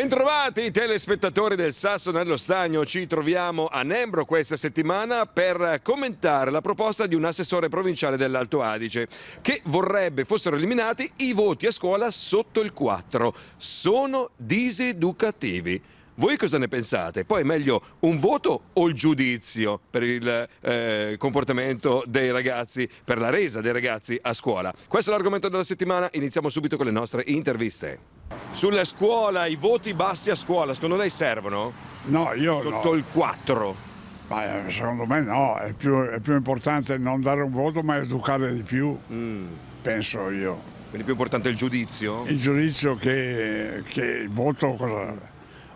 Bentrovati telespettatori del Sasso nello Stagno, ci troviamo a Nembro questa settimana per commentare la proposta di un assessore provinciale dell'Alto Adige che vorrebbe fossero eliminati i voti a scuola sotto il 4. Sono diseducativi. Voi cosa ne pensate? Poi è meglio un voto o il giudizio per il eh, comportamento dei ragazzi, per la resa dei ragazzi a scuola? Questo è l'argomento della settimana, iniziamo subito con le nostre interviste. Sulla scuola, i voti bassi a scuola, secondo lei servono? No, io Sotto no. il 4? Ma eh, secondo me no, è più, è più, importante non dare un voto ma educare di più, mm. penso io. Quindi più importante il giudizio? Il giudizio che, che il voto, cosa?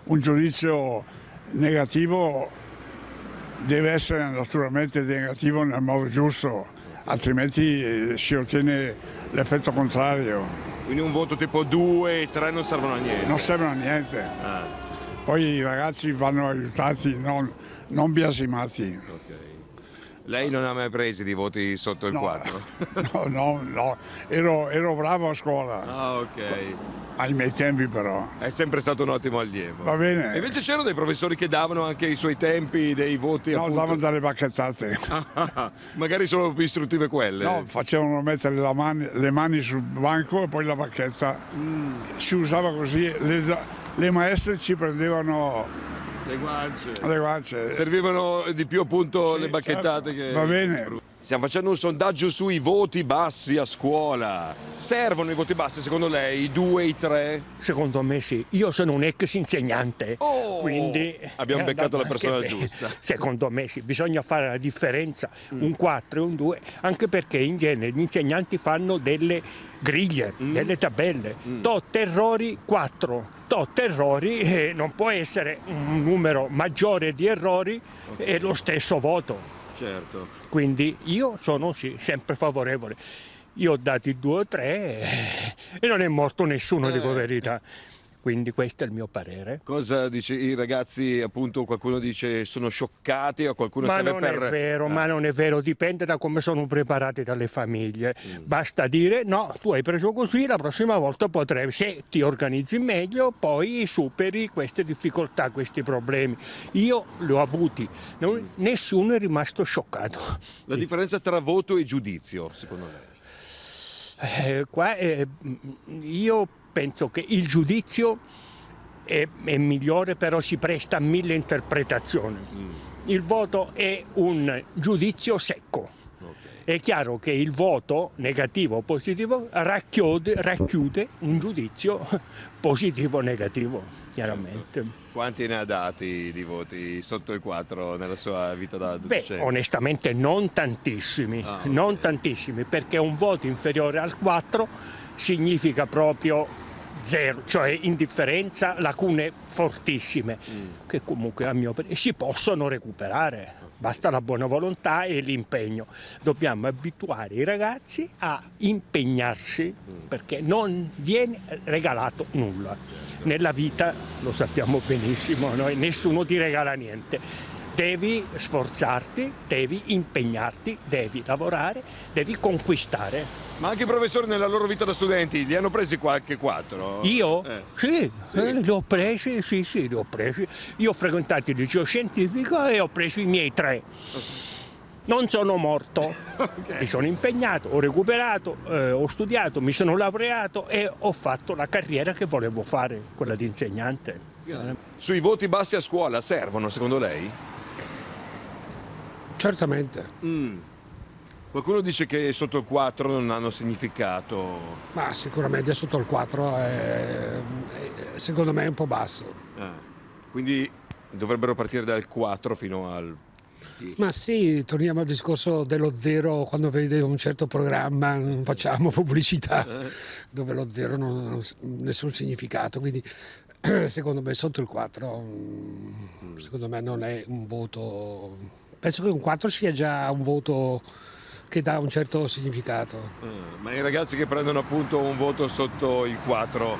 un giudizio negativo deve essere naturalmente negativo nel modo giusto, altrimenti si ottiene l'effetto contrario. Quindi un voto tipo 2 e 3 non servono a niente. Non servono a niente. Ah. Poi i ragazzi vanno aiutati, non, non biasimati. Okay. Lei non ha mai preso di voti sotto il no, 4? No, no, no, ero, ero bravo a scuola. Ah, ok. Ai miei tempi però. È sempre stato un ottimo allievo. Va bene. E invece c'erano dei professori che davano anche i suoi tempi, dei voti No, appunto... davano delle bacchettate. Ah, ah, ah. magari sono più istruttive quelle. No, facevano mettere mani, le mani sul banco e poi la bacchetta. Mm. Si usava così, le, le maestre ci prendevano le guance. Le guance. Servivano di più appunto sì, le bacchettate certo. che... Va bene. Stiamo facendo un sondaggio sui voti bassi a scuola. Servono i voti bassi secondo lei? I due, i tre? Secondo me sì. Io sono un ex insegnante. Oh, quindi abbiamo eh, beccato la persona giusta. Secondo me sì. Bisogna fare la differenza. Mm. Un 4 e un 2. Anche perché in genere gli insegnanti fanno delle griglie, mm. delle tabelle. Mm. To terrori 4. Tot errori eh, non può essere un numero maggiore di errori okay. e lo stesso voto. Certo. Quindi io sono sì, sempre favorevole. Io ho dati due o tre eh, e non è morto nessuno, eh. dico verità. Quindi questo è il mio parere. Cosa dice i ragazzi? Appunto qualcuno dice sono scioccati o qualcuno ma serve non per... È vero, ah. Ma non è vero, dipende da come sono preparati dalle famiglie. Mm. Basta dire no, tu hai preso così, la prossima volta potrai, se ti organizzi meglio, poi superi queste difficoltà, questi problemi. Io li ho avuti, non, mm. nessuno è rimasto scioccato. La differenza tra voto e giudizio, secondo lei? eh, qua, eh, io penso che il giudizio è, è, migliore, però si presta a mille interpretazioni. Mm. Il voto è un giudizio secco. È chiaro che il voto, negativo o positivo, racchiude, racchiude un giudizio positivo o negativo chiaramente. Certo. Quanti ne ha dati di voti sotto il 4 nella sua vita da docente? Beh, onestamente non tantissimi, ah, okay. non tantissimi, perché un voto inferiore al 4 significa proprio zero, cioè indifferenza, lacune fortissime, mm. che comunque a mio parere si possono recuperare basta la buona volontà e l'impegno. Dobbiamo abituare i ragazzi a impegnarsi mm. perché non viene regalato nulla. Certo. Nella vita lo sappiamo benissimo, noi nessuno ti regala niente devi sforzarti, devi impegnarti, devi lavorare, devi conquistare. Ma anche i professori nella loro vita da studenti li hanno presi qualche quattro? Io? Eh. Sì, sì. Eh, li ho presi, sì, sì, li ho presi. Io ho frequentato il liceo scientifico e ho preso i miei tre. Non sono morto, okay. mi sono impegnato, ho recuperato, eh, ho studiato, mi sono laureato e ho fatto la carriera che volevo fare, quella di insegnante. Sui voti bassi a scuola servono secondo lei? Certamente. Mm. Qualcuno dice che sotto il 4 non hanno significato. Ma sicuramente sotto il 4 è, secondo me è un po' basso. Ah. Quindi dovrebbero partire dal 4 fino al ma sì, torniamo al discorso dello zero quando vede un certo programma, non facciamo pubblicità eh. dove lo zero non ha nessun significato, quindi secondo me sotto il 4 mm, mm. secondo me non è un voto penso che un 4 sia già un voto che dà un certo significato. Ah, ma i ragazzi che prendono appunto un voto sotto il 4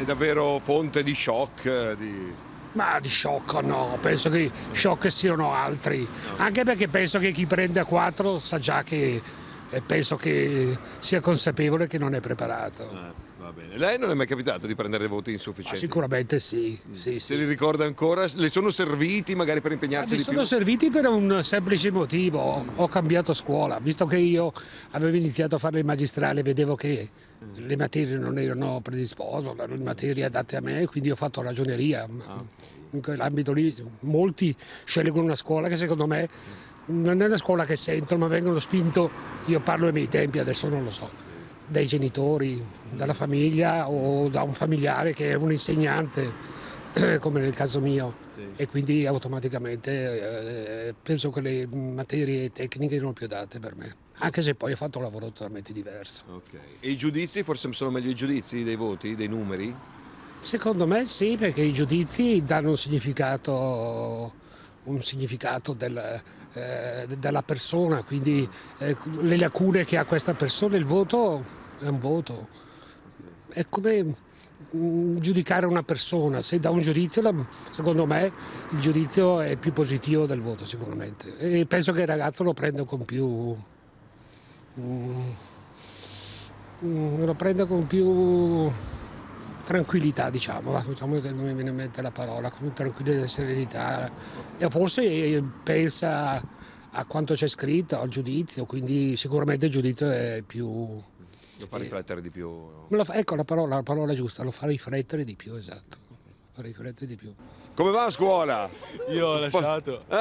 è davvero fonte di shock? Di... Ma di shock no, penso che shock siano altri, anche perché penso che chi prende a 4 sa già che e penso che sia consapevole che non è preparato. Ah, Lei non è mai capitato di prendere voti insufficienti? Ma ah, sicuramente sì. Mm. sì, sì Se li ricorda ancora? Le sono serviti magari per impegnarsi? Ah, mi sono serviti per un semplice motivo. Mm. Ho cambiato scuola, visto che io avevo iniziato a fare il magistrale, vedevo che mm. le materie non erano predisposte, erano erano materie adatte a me, quindi ho fatto ragioneria. Ah, in quell'ambito lì molti scelgono una scuola che secondo me mm non è la scuola che sentono, ma vengono spinto, io parlo ai miei tempi, adesso non lo so, dai genitori, dalla famiglia o da un familiare che è un insegnante, come nel caso mio. E quindi automaticamente eh, penso che le materie tecniche non più date per me, anche se poi ho fatto un lavoro totalmente diverso. Okay. E i giudizi forse sono meglio i giudizi dei voti, dei numeri? Secondo me sì, perché i giudizi danno un significato un significato del, eh, della persona, quindi eh, le lacune che ha questa persona, il voto è un voto. È come mm, giudicare una persona, se dà un giudizio, secondo me il giudizio è più positivo del voto sicuramente e penso che il ragazzo lo prenda con più... Mh, mm, mm, lo prenda con più tranquillità, diciamo, facciamo che non mi viene in mente la parola, con tranquillità e serenità. E forse eh, pensa a quanto c'è scritto, al giudizio, quindi sicuramente il giudizio è più... Lo fa eh, riflettere di più. No? ecco la parola, la parola giusta, lo fa riflettere di più, esatto. Lo fa riflettere di più. Come va a scuola? Io ho lasciato. Eh,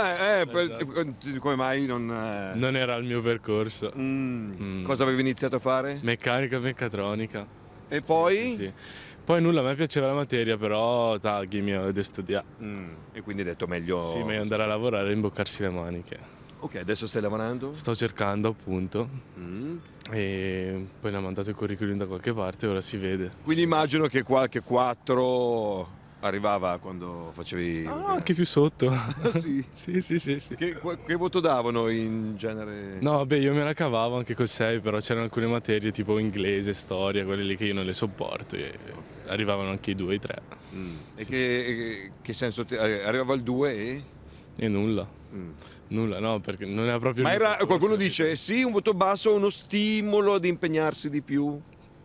eh, esatto. come mai non... Eh? Non era il mio percorso. Mm. Mm. Cosa avevi iniziato a fare? Meccanica meccatronica. E sì, poi? Sì, sì. Poi nulla, a me piaceva la materia, però taghi mi avevo studiare. Mm, e quindi hai detto meglio... Sì, meglio andare a lavorare e imboccarsi le maniche. Ok, adesso stai lavorando? Sto cercando appunto. Mm. E poi l'ha mandato il curriculum da qualche parte, ora si vede. Quindi immagino che qualche 4 arrivava quando facevi... Ah, anche più sotto. sì? sì, sì, sì, sì. Che, che, voto davano in genere? No, beh, io me la cavavo anche col 6, però c'erano alcune materie tipo inglese, storia, quelle lì che io non le sopporto e arrivavano anche i 2 mm. e i 3. Mm. Sì. che, che senso? Ti... Eh, arrivava il 2 e? E nulla. Mm. Nulla, no, perché non era proprio... Ma era, qualcuno dice, sì, un voto basso è uno stimolo ad impegnarsi di più.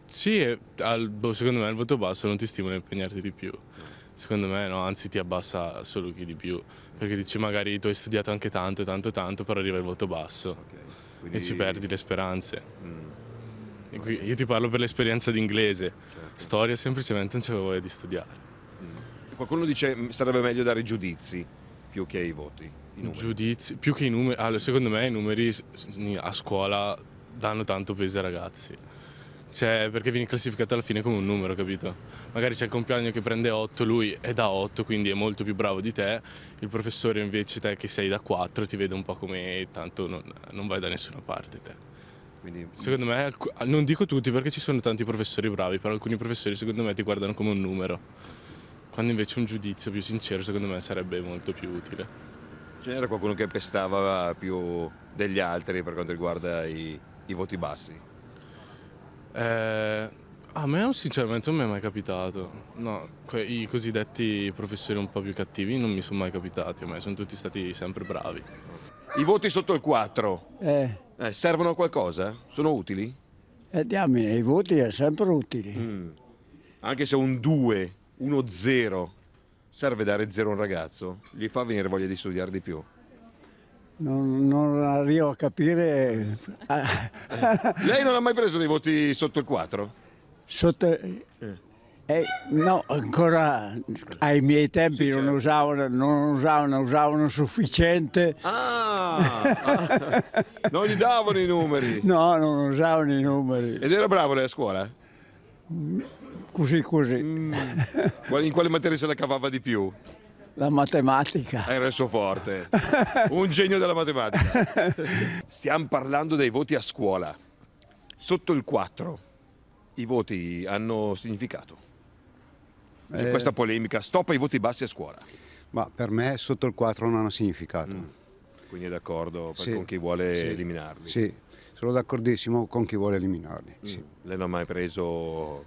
Sì, al, boh, secondo me il voto basso non ti stimola a impegnarti di più secondo me no, anzi ti abbassa solo chi di più, perché dici magari tu hai studiato anche tanto, tanto, tanto, però arriva il voto basso okay. Quindi... e ci perdi le speranze. Mm. Qui, okay. io ti parlo per l'esperienza di inglese, certo. storia semplicemente non c'avevo voglia di studiare. Mm. Qualcuno dice che sarebbe meglio dare giudizi più che i voti. I giudizi, più che i numeri, allora, secondo me i numeri a scuola danno tanto peso ai ragazzi cioè, perché vieni classificato alla fine come un numero, capito? Magari c'è il compagno che prende 8, lui è da 8, quindi è molto più bravo di te, il professore invece te che sei da 4 ti vede un po' come tanto non, non vai da nessuna parte te. Quindi... Secondo me, non dico tutti perché ci sono tanti professori bravi, però alcuni professori secondo me ti guardano come un numero, quando invece un giudizio più sincero secondo me sarebbe molto più utile. C'era cioè, qualcuno che pestava più degli altri per quanto riguarda i, i voti bassi? Eh, a me sinceramente non mi è mai capitato, no, i cosiddetti professori un po' più cattivi non mi sono mai capitati, a me sono tutti stati sempre bravi. I voti sotto il 4 eh. Eh, servono a qualcosa? Sono utili? Eh, diamine, i voti sono sempre utili. Mm. Anche se un 2, uno 0, serve dare 0 a un ragazzo? Gli fa venire voglia di studiare di più? Non, non, arrivo a capire. Lei non ha mai preso dei voti sotto il 4? Sotto... Eh. eh. no, ancora ai miei tempi sì, non, certo. usavano, non usavano, usavano sufficiente. Ah, non gli davano i numeri. No, non usavano i numeri. Ed era bravo lei a scuola? Così, così. Mm. In quale materia se la cavava di più? La matematica. Hai reso forte. Un genio della matematica. Stiamo parlando dei voti a scuola. Sotto il 4 i voti hanno significato. C'è eh... questa polemica. Stop ai voti bassi a scuola. Ma per me sotto il 4 non hanno significato. Mm. Quindi è d'accordo sì. con chi vuole sì. eliminarli? Sì, sono d'accordissimo con chi vuole eliminarli. Mm. Sì. Lei non ha mai preso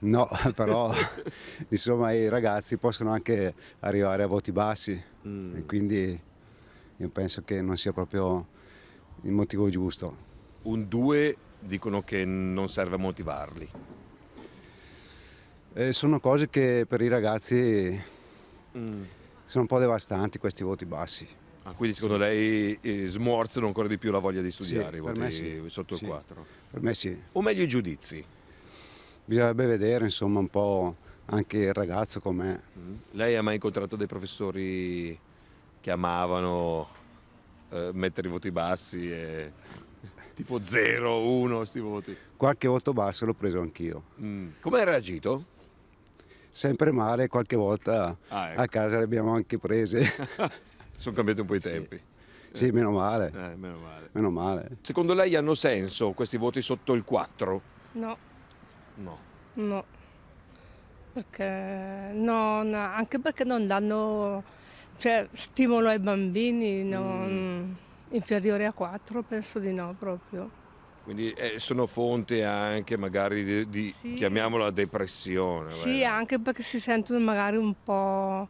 No, però insomma i ragazzi possono anche arrivare a voti bassi mm. e quindi io penso che non sia proprio il motivo giusto. Un 2 dicono che non serve a motivarli. Eh, sono cose che per i ragazzi mm. sono un po' devastanti questi voti bassi. Ah, quindi secondo sì. lei eh, smorzano ancora di più la voglia di studiare sì, i voti sì. sotto il 4? Per me sì. O meglio i giudizi? bisognerebbe vedere insomma un po' anche il ragazzo com'è. Mm. Lei ha mai incontrato dei professori che amavano eh, mettere i voti bassi e tipo 0, 1 questi voti? Qualche voto basso l'ho preso anch'io. Mm. Come hai reagito? Sempre male, qualche volta ah, ecco. a casa le abbiamo anche prese. Sono cambiati un po' i tempi. Sì. Sì, eh. meno male. Eh, meno male. meno male. Secondo lei hanno senso questi voti sotto il 4? No. No. No. Perché non, anche perché non danno cioè, stimolo ai bambini non, mm. mm. inferiore a 4, penso di no proprio. Quindi eh, sono fonte anche magari di, di sì. chiamiamola depressione. Sì, beh. anche perché si sentono magari un po',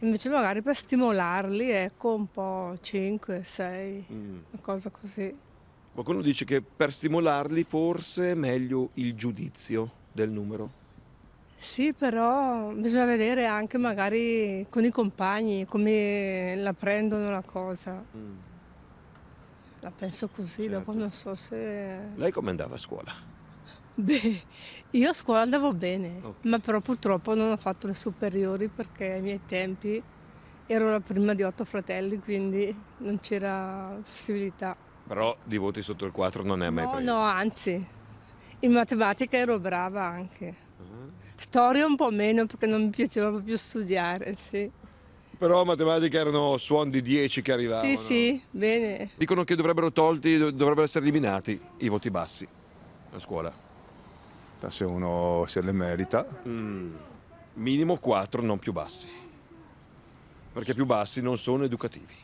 invece magari per stimolarli, ecco un po' 5, 6, mm. una cosa così. Qualcuno dice che per stimolarli forse è meglio il giudizio del numero. Sì, però bisogna vedere anche magari con i compagni come la prendono la cosa. Mm. La penso così, certo. dopo non so se... Lei come andava a scuola? Beh, io a scuola andavo bene, okay. ma però purtroppo non ho fatto le superiori perché ai miei tempi ero la prima di otto fratelli, quindi non c'era possibilità. Però di voti sotto il 4 non è mai no, preso. No, anzi, in matematica ero brava anche. Uh-huh. Storia un po' meno perché non mi piaceva proprio studiare, sì. Però matematica erano suon di 10 che arrivavano. Sì, sì, bene. Dicono che dovrebbero tolti, dovrebbero essere eliminati i voti bassi a scuola. Se uno se le merita. Mm. Minimo 4, non più bassi. Perché più bassi non sono educativi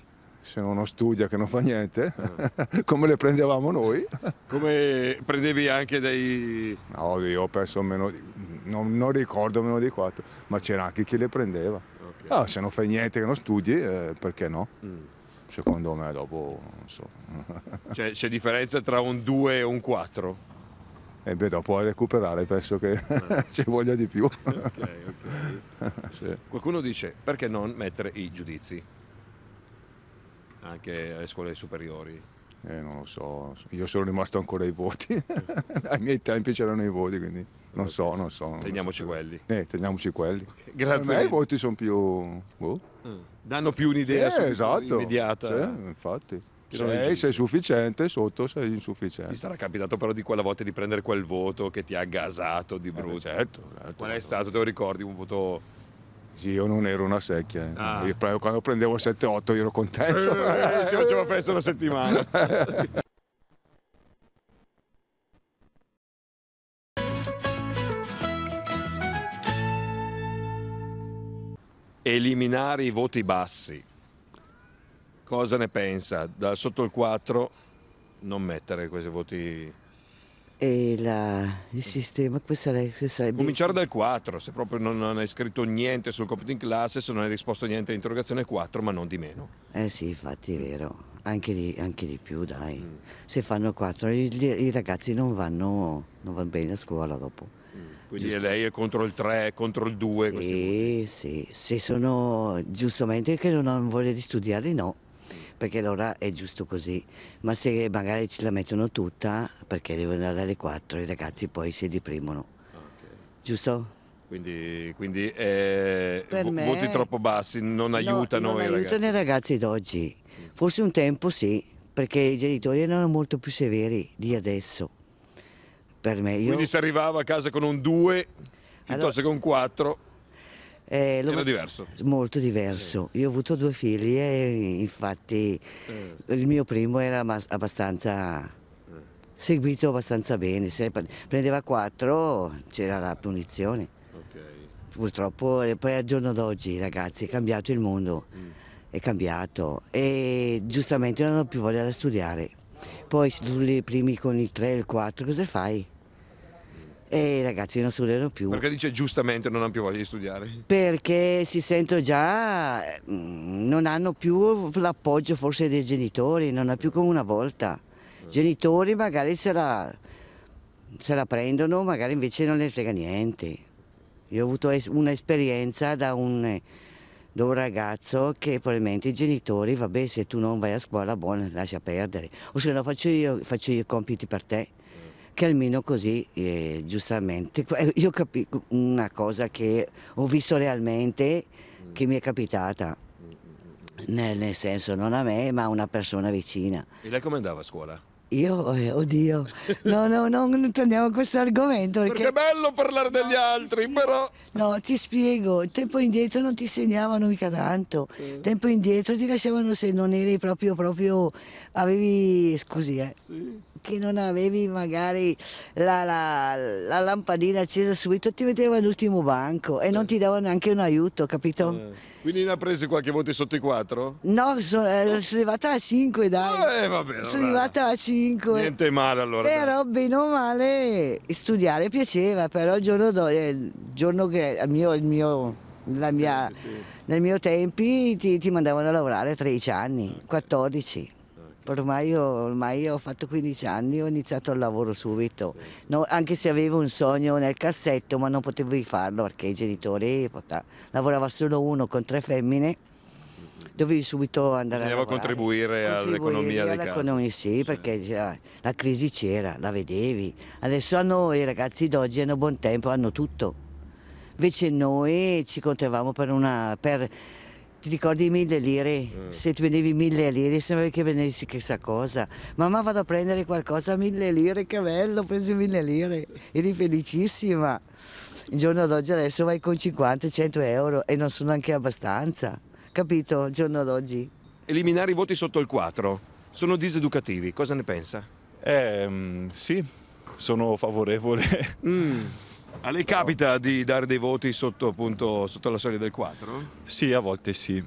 se non studia che non fa niente, come le prendevamo noi. come prendevi anche dei... No, io ho perso meno di... non, non ricordo meno di quattro, ma c'era anche chi le prendeva. Okay. Ah, se non fai niente che non studi, eh, perché no? Mm. Secondo me dopo, non so. c'è, c'è differenza tra un 2 e un 4? E eh beh, dopo a recuperare penso che ah. ci voglia di più. Okay, okay. Sì. Qualcuno dice perché non mettere i giudizi? anche alle scuole superiori? Eh, non lo so, io sono rimasto ancora ai voti, ai miei tempi c'erano i voti, quindi non so, non so. Non teniamoci so. quelli. Eh, teniamoci quelli. grazie. Eh, I voti sono più... Boh. Mm. Danno più un'idea eh, esatto. immediata. Sì, infatti. Sei, sei sufficiente, sotto sei insufficiente. Ti sarà capitato però di quella volta di prendere quel voto che ti ha gasato di eh, brutto. Eh, certo, certo, Qual è stato, te lo ricordi, un voto sì, io non ero una secchia. Eh. Ah. Io, quando prendevo il 7-8 ero contento. Eh, eh, eh si faceva festa una settimana. Eliminare i voti bassi. Cosa ne pensa? Da sotto il 4 non mettere questi voti bassi e la, il sistema sarebbe, sarebbe... cominciare dal 4 se proprio non, non, hai scritto niente sul computing class se non hai risposto niente all'interrogazione 4 ma non di meno eh sì infatti è vero anche di, anche di più dai mm. se fanno 4 i, i ragazzi non vanno, non vanno bene a scuola dopo mm. quindi Giusto. lei è contro il 3 contro il 2 sì sì se sono giustamente che non hanno voglia di studiare no perché allora è giusto così, ma se magari ce la mettono tutta, perché devono andare alle 4, i ragazzi poi si deprimono. Okay. Giusto? Quindi, quindi eh, me, voti troppo bassi non no, aiutano non i aiutano ragazzi. i ragazzi d'oggi. Mm. Forse un tempo sì, perché i genitori erano molto più severi di adesso. Per me, io... Quindi se arrivava a casa con un 2 piuttosto allora, che un 4... Eh, Era diverso? Molto diverso. Io ho avuto due figli e infatti eh. il mio primo era abbastanza eh. seguito abbastanza bene, se prendeva quattro c'era la punizione. Okay. Purtroppo poi al giorno d'oggi ragazzi è cambiato il mondo, mm. è cambiato e giustamente non hanno più voglia di studiare. Poi se tu li primi con il 3 e il 4 cosa fai? e i ragazzi non studiano più. Perché dice giustamente non hanno più voglia di studiare? Perché si sentono già, mm, non hanno più l'appoggio forse dei genitori, non è più come una volta. I eh. Genitori magari se la, se la prendono, magari invece non ne frega niente. Io ho avuto un'esperienza da un da un ragazzo che probabilmente i genitori, vabbè se tu non vai a scuola, buona, lascia perdere, o se no faccio io, faccio io i compiti per te che almeno così eh, giustamente eh, io capisco una cosa che ho visto realmente mm. che mi è capitata nel, nel, senso non a me ma a una persona vicina e lei come andava a scuola? Io, eh, oddio, no, no, no, non torniamo a questo argomento. Perché... perché, è bello parlare degli altri, però. No, ti spiego, tempo indietro non ti insegnavano mica tanto. Sì. Tempo indietro ti lasciavano se non eri proprio, proprio, avevi, scusi, eh. Sì che non avevi magari la, la, la lampadina accesa subito, ti mettevano all'ultimo banco e non eh. ti davano neanche un aiuto, capito? Eh. Quindi ne ha presi qualche voto sotto i 4? No, sono, eh, sono arrivata a 5, dai. Eh, vabbè, sono arrivata a 5. Niente male allora. Però bene o male studiare piaceva, però il giorno, do, eh, il giorno che il mio, il mio mia, sì, sì. nel mio tempi ti, ti mandavano a lavorare a 13 anni, 14. Ormai, ormai, ho fatto 15 anni e ho iniziato il lavoro subito, no, anche se avevo un sogno nel cassetto ma non potevo farlo perché i genitori portavano. lavorava solo uno con tre femmine, dovevi subito andare Bisognava a lavorare. contribuire, all'economia all dei casa. Sì, sì, perché la crisi c'era, la vedevi. Adesso a noi i ragazzi d'oggi hanno buon tempo, hanno tutto. Invece noi ci contavamo per una... Per, ti ricordi mille lire? Mm. Se ti venivi mille lire sembrava che venissi chissà cosa. Mamma vado a prendere qualcosa, mille lire, che bello, ho preso mille lire. Eri felicissima. Il giorno d'oggi adesso vai con 50-100 euro e non sono anche abbastanza. Capito? Il giorno d'oggi. Eliminare i voti sotto il 4 sono diseducativi, cosa ne pensa? Eh, sì, sono favorevole. Mm. A lei capita di dare dei voti sotto, appunto, sotto la soglia del 4? Sì, a volte sì, eh.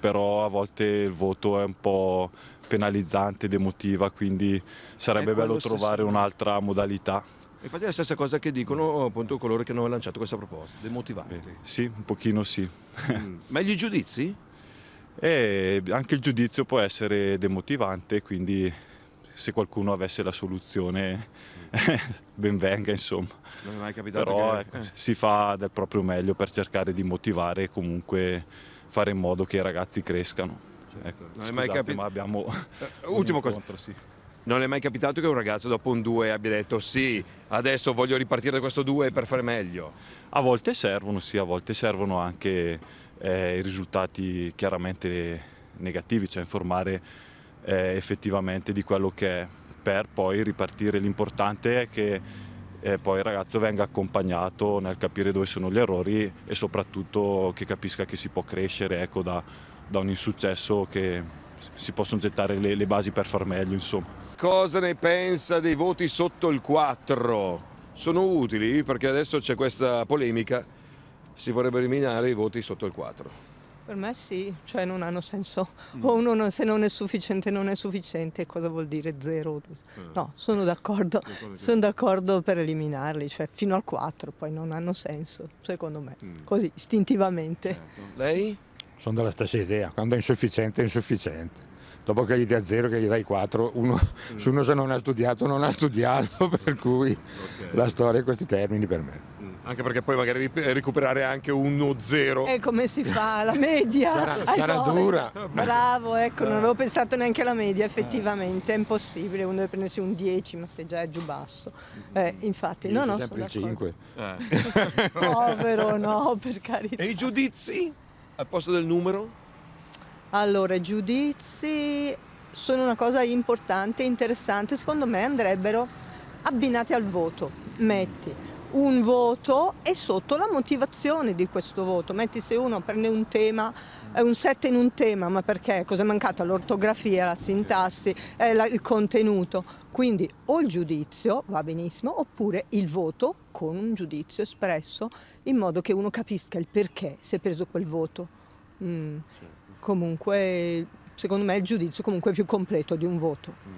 però a volte il voto è un po' penalizzante demotiva, quindi sarebbe ecco, bello trovare un'altra modalità. Infatti è la stessa cosa che dicono appunto coloro che hanno lanciato questa proposta, demotivante. Beh, sì, un pochino sì. Mm. Ma gli giudizi? E eh, anche il giudizio può essere demotivante, quindi se qualcuno avesse la soluzione ben venga insomma. Non è mai capitato Però che... ecco, eh. si fa del proprio meglio per cercare di motivare e comunque fare in modo che i ragazzi crescano. Certo. Ecco, non è mai capitato. Ma abbiamo eh, Ultimo incontro, cosa. Sì. Non è mai capitato che un ragazzo dopo un 2 abbia detto sì, adesso voglio ripartire da questo 2 per fare meglio? A volte servono, sì, a volte servono anche eh, i risultati chiaramente negativi, cioè informare eh, effettivamente di quello che è per poi ripartire. L'importante è che eh, poi il ragazzo venga accompagnato nel capire dove sono gli errori e soprattutto che capisca che si può crescere ecco, da, da un insuccesso che si possono gettare le, le basi per far meglio. Insomma. Cosa ne pensa dei voti sotto il 4? Sono utili perché adesso c'è questa polemica, si vorrebbe eliminare i voti sotto il 4. Per me sì, cioè non hanno senso. Mm. O uno non, se non è sufficiente non è sufficiente, cosa vuol dire zero? Eh. No, sono d'accordo, sono d'accordo per eliminarli, cioè fino al 4 poi non hanno senso, secondo me, mm. così istintivamente. Certo. Lei? Sono della stessa idea, quando è insufficiente è insufficiente. Dopo che gli dai zero, che gli dai quattro, uno, mm. uno se non ha studiato non ha studiato, per cui okay. la storia è questi termini per me. Anche perché poi magari recuperare anche 1-0. E eh, come si fa? La media. sarà, sarà dura. Bravo, ecco, non avevo eh. pensato neanche alla media, eh. effettivamente. È impossibile, uno deve prendersi un 10, ma se già è giù basso. Eh, infatti, no, no, sempre il 5. Povero, no, per carità. E i giudizi? Al posto del numero? Allora, i giudizi sono una cosa importante, interessante. Secondo me andrebbero abbinati al voto. Metti un voto e sotto la motivazione di questo voto. Metti se uno prende un tema, eh, un set in un tema, ma perché? Cosa è mancata? L'ortografia, la sintassi, eh, il contenuto. Quindi o il giudizio va benissimo oppure il voto con un giudizio espresso in modo che uno capisca il perché si è preso quel voto. Mm. Certo. Comunque, secondo me, il giudizio comunque è più completo di un voto. Mm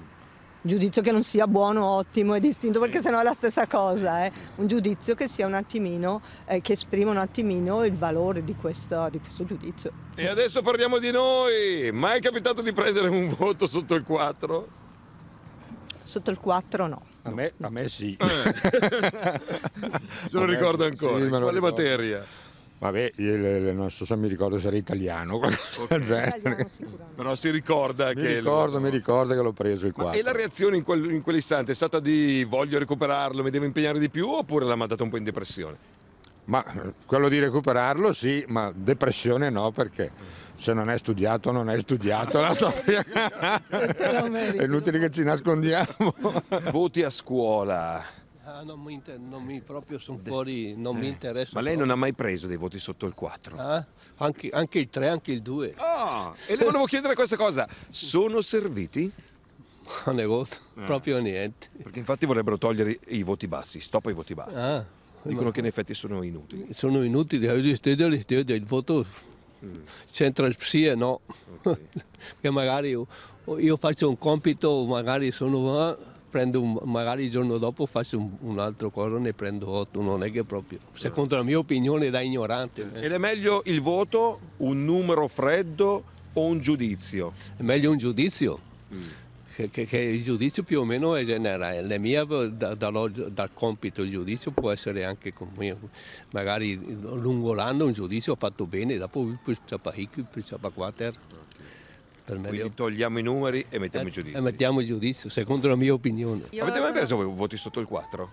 giudizio che non sia buono, ottimo e distinto, perché sennò è la stessa cosa, eh. un giudizio che sia un attimino, eh, che esprima un attimino il valore di questo, di questo giudizio. E adesso parliamo di noi, mai capitato di prendere un voto sotto il 4? Sotto il 4 no. A me, a me sì. Eh. Se lo ricordo ancora. Sì, Quale ricordo. materia? Vabbè, io non so se mi ricordo se era italiano, okay. italiano però si ricorda mi che... Ricordo, lo... Mi ricordo che l'ho preso il 4. Ma e la reazione in, quel, in quell'istante è stata di voglio recuperarlo, mi devo impegnare di più oppure l'ha mandato un po' in depressione? Ma quello di recuperarlo sì, ma depressione no perché se non è studiato non è studiato la storia. è inutile che ci nascondiamo. Voti a scuola. Ah, non mi, inter- non mi proprio sono fuori, non mi eh. interessa. Ma lei non ha mai preso dei voti sotto il 4? Ah, anche, anche il 3, anche il 2. Ah, e le volevo chiedere questa cosa. Sono serviti? Non ne voto, eh. proprio niente. Perché infatti vorrebbero togliere i voti bassi, stop ai voti bassi. Ah, Dicono che in effetti sono inutili. sono inutili, eh, io studio, il voto mm. c'entra il sì e no. Che magari io, io faccio un compito, magari sono... ah, prendo un, magari il giorno dopo faccio un, un altro cosa, ne prendo otto, non è che proprio, secondo la mia opinione, da ignorante. Ed è meglio il voto, un numero freddo o un giudizio? È meglio un giudizio. Mm. Che, che, che, il giudizio più o meno è generale, la mia da, da, dal compito il giudizio può essere anche come magari lungo l'anno un giudizio fatto bene, dopo per sapere chi, per sapere quattro. Per me Quindi togliamo i numeri e mettiamo il eh, giudizio. E mettiamo il giudizio, secondo la mia opinione. Io Avete mai preso voi voti sotto il 4?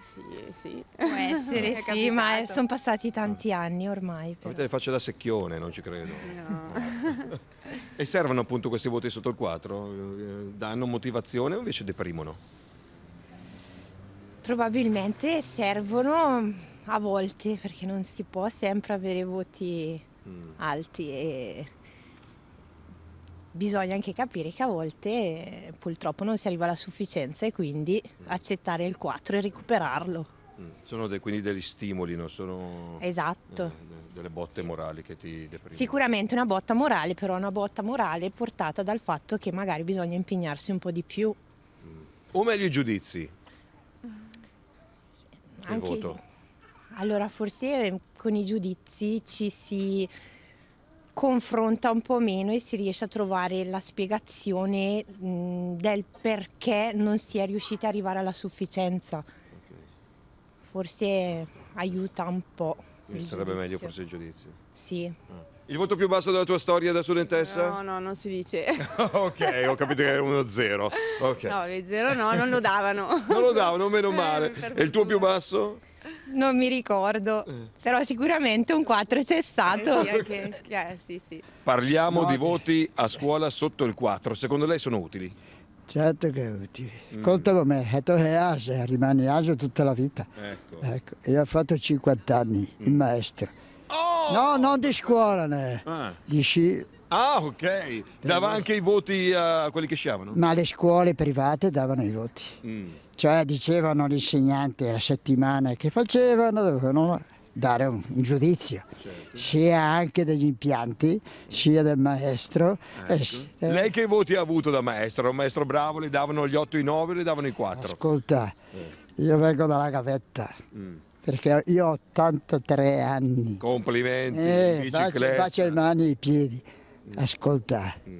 Sì, sì. Può essere, sì, ma sono passati tanti mm. anni ormai. Però. Avete le facce da secchione, non ci credo. No. e servono appunto questi voti sotto il 4? Eh, danno motivazione o invece deprimono? Probabilmente servono a volte, perché non si può sempre avere voti mm. alti e bisogna anche capire che a volte eh, purtroppo non si arriva alla sufficienza e quindi mm. accettare il 4 e recuperarlo. Mm. Sono de, quindi degli stimoli, non sono esatto. eh, delle botte morali che ti deprimono. Sicuramente una botta morale, però una botta morale portata dal fatto che magari bisogna impegnarsi un po' di più. Mm. O meglio i giudizi? Anche... Il voto. Allora forse ehm, con i giudizi ci si confronta un po' meno e si riesce a trovare la spiegazione mh, del perché non si è riusciti ad arrivare alla sufficienza. Okay. Forse aiuta un po'. Quindi sarebbe giudizio. meglio forse il giudizio. Sì. Ah. Il voto più basso della tua storia da studentessa? No, no, non si dice. ok, ho capito che era uno zero. Okay. No, zero no, non lo davano. non lo davano, meno eh, male. Eh, e il tuo più basso? Non mi ricordo, eh. però sicuramente un 4 c'è stato. Eh sì, anche, eh, sì, sì. Parliamo no, di eh. voti a scuola sotto il 4, secondo lei sono utili? Certo che è utile. Mm. Conta come eh, è che rimane ASE tutta la vita. Ecco. ecco. Io ho fatto 50 anni mm. il maestro. Oh! No, non di scuola, né. Ah. di sci. Ah, ok. Dava anche i voti a quelli che sciavano? Ma le scuole private davano i voti. Mm. Cioè dicevano gli insegnanti la settimana che facevano, dovevano dare un, giudizio, certo. sia anche degli impianti, sia del maestro. Ecco. Eh, Lei che voti ha avuto da maestro? Un maestro bravo, le davano gli 8, i 9 o le davano i 4? Ascolta, eh. io vengo dalla gavetta. Mm perché io ho 83 anni. Complimenti, eh, bicicletta. Faccio le mani e i piedi. Mm. Ascolta, mm.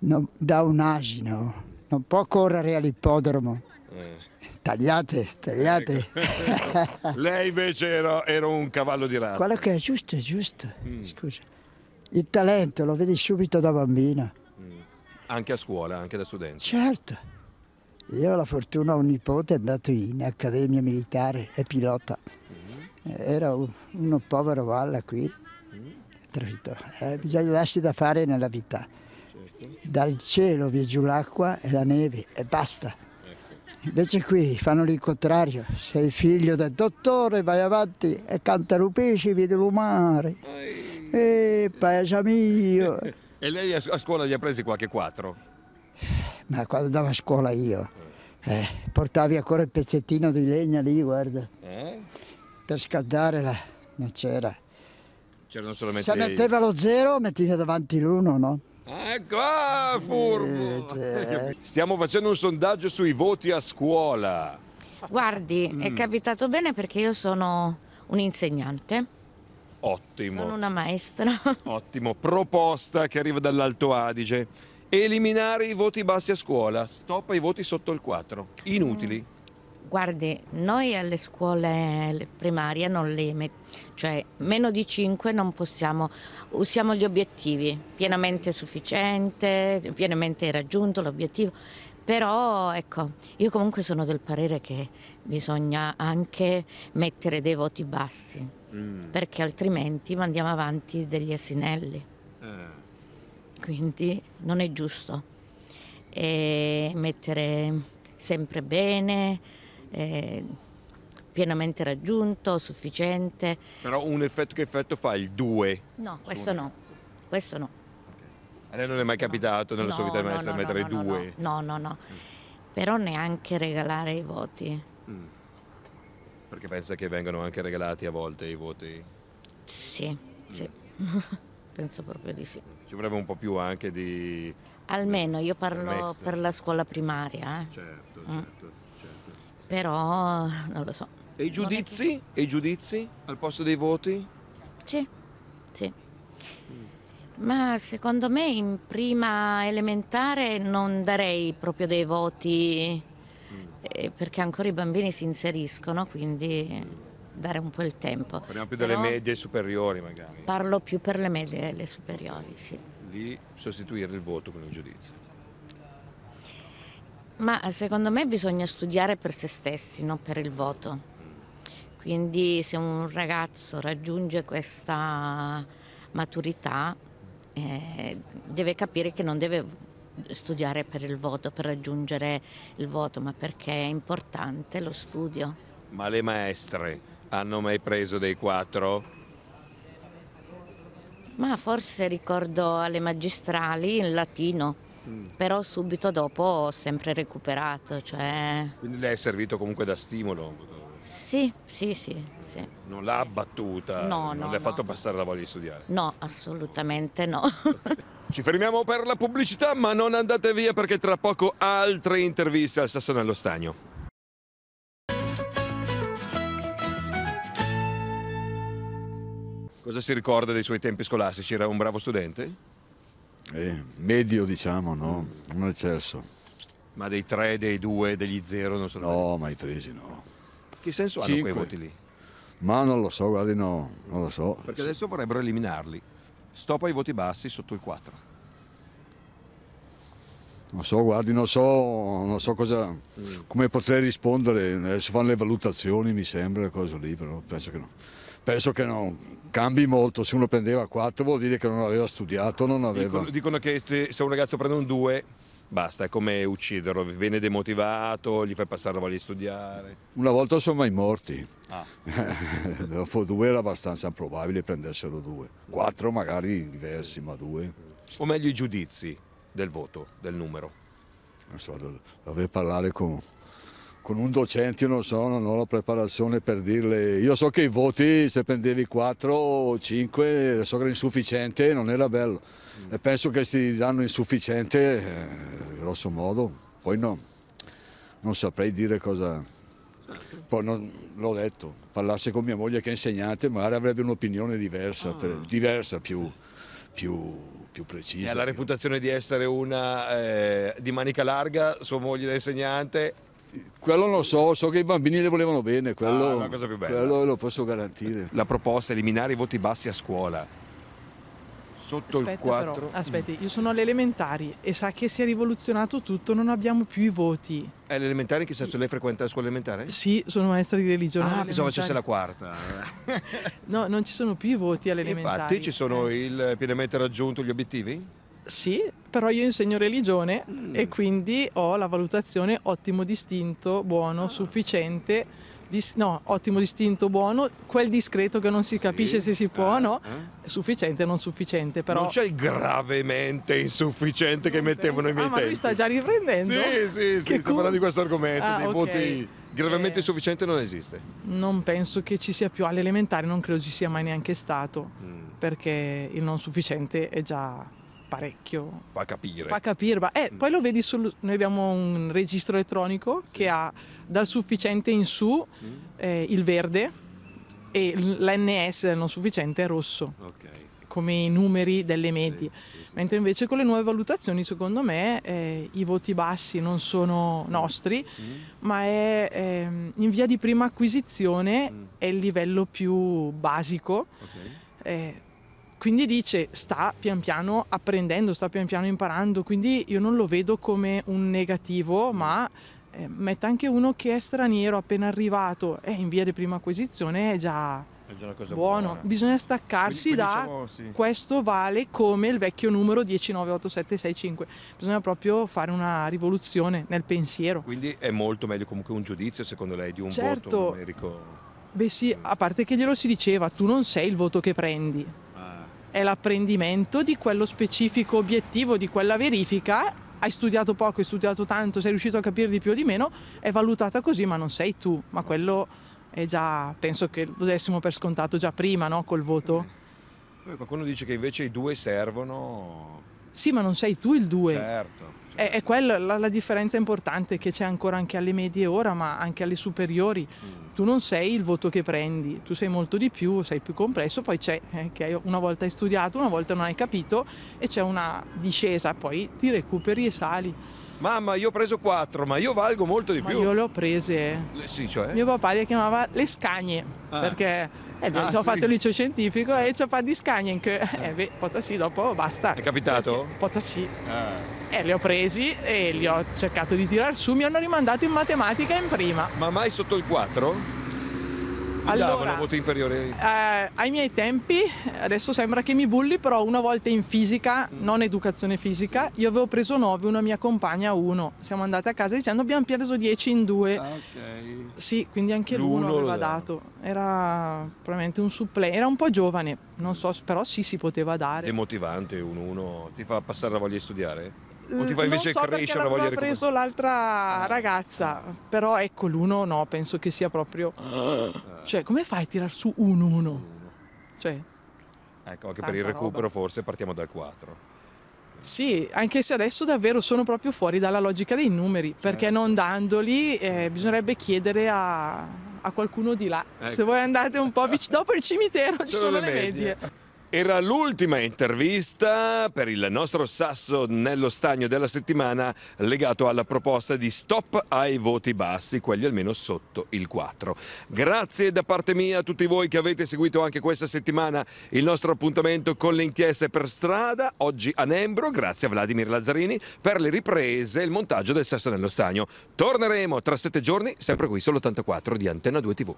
non, da un asino non può correre all'ippodromo. Eh. Tagliate, tagliate. Ecco. Lei invece era, era, un cavallo di razza. Quello che è giusto, è giusto. Mm. Scusa. Il talento lo vedi subito da bambino. Mm. Anche a scuola, anche da studente. Certo. Io ho la fortuna, ho un nipote, è andato in accademia militare, è pilota. Mm. Era un, uno povero valla qui. Mm. Eh, bisogna darsi da fare nella vita. Certo. Dal cielo vi è giù l'acqua e la neve e basta. Invece qui fanno il contrario, sei figlio del dottore, vai avanti e cantarupisci, vedi il mare. Eh, paese mio. e lei a scuola gli ha presi qualche quattro? Ma quando andavo a scuola io, eh, portavi ancora il pezzettino di legna lì, guarda. Eh? Per scaldare la... non c'era. C'erano solamente... Se metteva lo zero, metteva davanti l'uno, no? Ecco, ah, furbo! Eh, certo. Stiamo facendo un sondaggio sui voti a scuola. Guardi, mm. è capitato bene perché io sono un insegnante. Ottimo. Sono una maestra. Ottimo. Proposta che arriva dall'Alto Adige. Eliminare i voti bassi a scuola. Stoppa i voti sotto il 4. Inutili. Mm. Guardi, noi alle scuole primarie non le mettiamo, cioè meno di 5 non possiamo, usiamo gli obiettivi, pienamente sufficiente, pienamente raggiunto l'obiettivo, però ecco, io comunque sono del parere che bisogna anche mettere dei voti bassi, mm. perché altrimenti mandiamo avanti degli asinelli, eh. quindi non è giusto. E mettere sempre bene, eh, pienamente raggiunto, sufficiente. Però un effetto che effetto fa il 2? No, questo no, questo no. A lei non è mai capitato nella no, sua vita di no, no, mettere i due? No, no, no. Mm. Però neanche regalare i voti. Mm. Perché pensa che vengano anche regalati a volte i voti? Sì, mm. sì. Penso proprio di sì. Ci vorrebbe un po' più anche di... Almeno, io parlo per la scuola primaria. Eh? Certo, mm. certo però non lo so. E i giudizi? Che... E i giudizi al posto dei voti? Sì, sì. Mm. Ma secondo me in prima elementare non darei proprio dei voti mm. eh, perché ancora i bambini si inseriscono, quindi mm. dare un po' il tempo. Parliamo più però delle medie superiori magari. Parlo più per le medie e le superiori, sì. Di sostituire il voto con il giudizio. Ma secondo me bisogna studiare per se stessi, non per il voto. Quindi se un ragazzo raggiunge questa maturità eh, deve capire che non deve studiare per il voto, per raggiungere il voto, ma perché è importante lo studio. Ma le maestre hanno mai preso dei quattro? Ma forse ricordo alle magistrali in latino però subito dopo ho sempre recuperato. Cioè... Quindi lei è servito comunque da stimolo? Sì, sì, sì. sì. Non l'ha abbattuta? No, non no, le ha no. fatto passare la voglia di studiare? No, assolutamente no. Ci fermiamo per la pubblicità, ma non andate via perché tra poco altre interviste al Sassonello Stagno. Cosa si ricorda dei suoi tempi scolastici? Era un bravo studente? eh, medio diciamo, no? un eccesso. Ma dei 3, dei 2, degli 0 non sono... No, mai presi, no. Che senso hanno quei voti lì? Ma non lo so, guardi, no, non lo so. Perché adesso vorrebbero eliminarli. Stop ai voti bassi sotto il 4. Non so, guardi, non so, non so cosa, mm. come potrei rispondere. Adesso eh, fanno le valutazioni, mi sembra, le cose lì, però penso che no penso che non cambi molto, se uno prendeva 4 vuol dire che non aveva studiato, non aveva... Dicono, dicono che se un ragazzo prende un 2 basta, è come ucciderlo, viene demotivato, gli fai passare la voglia di studiare. Una volta sono mai morti, ah. dopo due era abbastanza improbabile prendessero due, quattro magari diversi, sì. ma due. O meglio i giudizi del voto, del numero. Non so, dovrei parlare con con un docente non so, non ho la preparazione per dirle. Io so che i voti, se prendevi 4 o 5, so che era insufficiente, non era bello. E penso che si danno insufficiente, eh, grosso modo. Poi no, non saprei dire cosa... Poi non, l'ho detto, parlasse con mia moglie che è insegnante, magari avrebbe un'opinione diversa, ah. per, diversa più, più più precisa. E ha la reputazione di essere una eh, di manica larga, sua moglie da insegnante. Quello non so, so che i bambini le volevano bene, ah, quello, ah, quello lo posso garantire. La proposta è eliminare i voti bassi a scuola. Sotto Aspetta, il 4. Però, aspetti, io sono alle elementari e sa che si è rivoluzionato tutto, non abbiamo più i voti. È l'elementare che senso? Lei frequenta la scuola elementare? Sì, sono maestra di religione. Ah, pensavo facesse la quarta. no, non ci sono più i voti alle elementari. Infatti ci sono eh. il pienamente raggiunto gli obiettivi? Sì, però io insegno religione mm. e quindi ho la valutazione ottimo distinto, buono, ah. sufficiente. Dis- no, ottimo distinto, buono, quel discreto che non si capisce sì. se si può o eh, no, eh. sufficiente, non sufficiente però. Non c'è il gravemente insufficiente non che penso. mettevano i miei ah, tempi. ma lui sta già riprendendo? Sì, sì, sì, sto parlando di questo argomento, ah, dei okay. voti gravemente eh, insufficiente eh. non esiste. Non penso che ci sia più all'elementare, non credo ci sia mai neanche stato, mm. perché il non sufficiente è già parecchio. Fa capire. Fa capire. Eh, mm. Poi lo vedi sul... Noi abbiamo un registro elettronico sì. che ha dal sufficiente in su mm. eh, il verde e l'NS del non sufficiente è rosso. Okay. Come i numeri delle medie. Sì, sì, Mentre invece con le nuove valutazioni, secondo me, eh, i voti bassi non sono nostri, mm. ma è ehm, in via di prima acquisizione, mm. è il livello più basico. Okay eh, quindi dice sta pian piano apprendendo, sta pian piano imparando, quindi io non lo vedo come un negativo, mm. ma eh, mette anche uno che è straniero appena arrivato e in via di prima acquisizione è già buono. Buona. Bisogna staccarsi quindi, quindi da diciamo, sì. questo vale come il vecchio numero 198765. Bisogna proprio fare una rivoluzione nel pensiero. Quindi è molto meglio comunque un giudizio, secondo lei, di un certo. voto numerico. Beh sì, mm. a parte che glielo si diceva, tu non sei il voto che prendi, è l'apprendimento di quello specifico obiettivo, di quella verifica. Hai studiato poco, hai studiato tanto, sei riuscito a capire di più o di meno, è valutata così, ma non sei tu, ma quello è già, penso che lo dessimo per scontato già prima, no? col voto. Qualcuno dice che invece i due servono. Sì, ma non sei tu il due. Certo. È, certo. è quella la, la, differenza importante che c'è ancora anche alle medie ora, ma anche alle superiori. Mm tu non sei il voto che prendi, tu sei molto di più, sei più complesso, poi c'è eh, che una volta hai studiato, una volta non hai capito e c'è una discesa, poi ti recuperi e sali. Mamma, io ho preso quattro, ma io valgo molto di ma più. Io le ho prese. Le, sì, cioè? Mio papà le chiamava le scagne, ah. perché eh, ah, sì. fatto il liceo scientifico e eh. ci ha fatto di scagne, che eh, eh. beh, pota sì, dopo basta. È capitato? Perché, pota sì. Ah. E eh, li ho presi e li ho cercato di tirar su, mi hanno rimandato in matematica in prima. Ma mai sotto il 4? Allora, eh, ai miei tempi, adesso sembra che mi bulli, però una volta in fisica, non educazione fisica, io avevo preso 9, una mia compagna 1. Siamo andate a casa dicendo abbiamo preso 10 in 2. Ah, okay. Sì, quindi anche l'1 aveva dato. Era probabilmente un supplente, era un po' giovane, non so, però sì si poteva dare. Demotivante un 1 ti fa passare la voglia di studiare? o ti fa invece so crescere la voglia di preso l'altra ah. ragazza, però ecco l'uno no, penso che sia proprio... Eh. Cioè, come fai a tirar su un uno? Cioè, ecco, anche per il recupero roba. forse partiamo dal 4. Sì, anche se adesso davvero sono proprio fuori dalla logica dei numeri, certo. perché non dandoli eh, eh, bisognerebbe chiedere a, a, qualcuno di là. Ecco. Se voi andate un po' vicino, dopo il cimitero ci sono, sono le medie. medie. Era l'ultima intervista per il nostro sasso nello stagno della settimana legato alla proposta di stop ai voti bassi, quelli almeno sotto il 4. Grazie da parte mia a tutti voi che avete seguito anche questa settimana il nostro appuntamento con le inchieste per strada, oggi a Nembro, grazie a Vladimir Lazzarini per le riprese e il montaggio del sasso nello stagno. Torneremo tra sette giorni sempre qui sull'84 di Antenna 2 TV.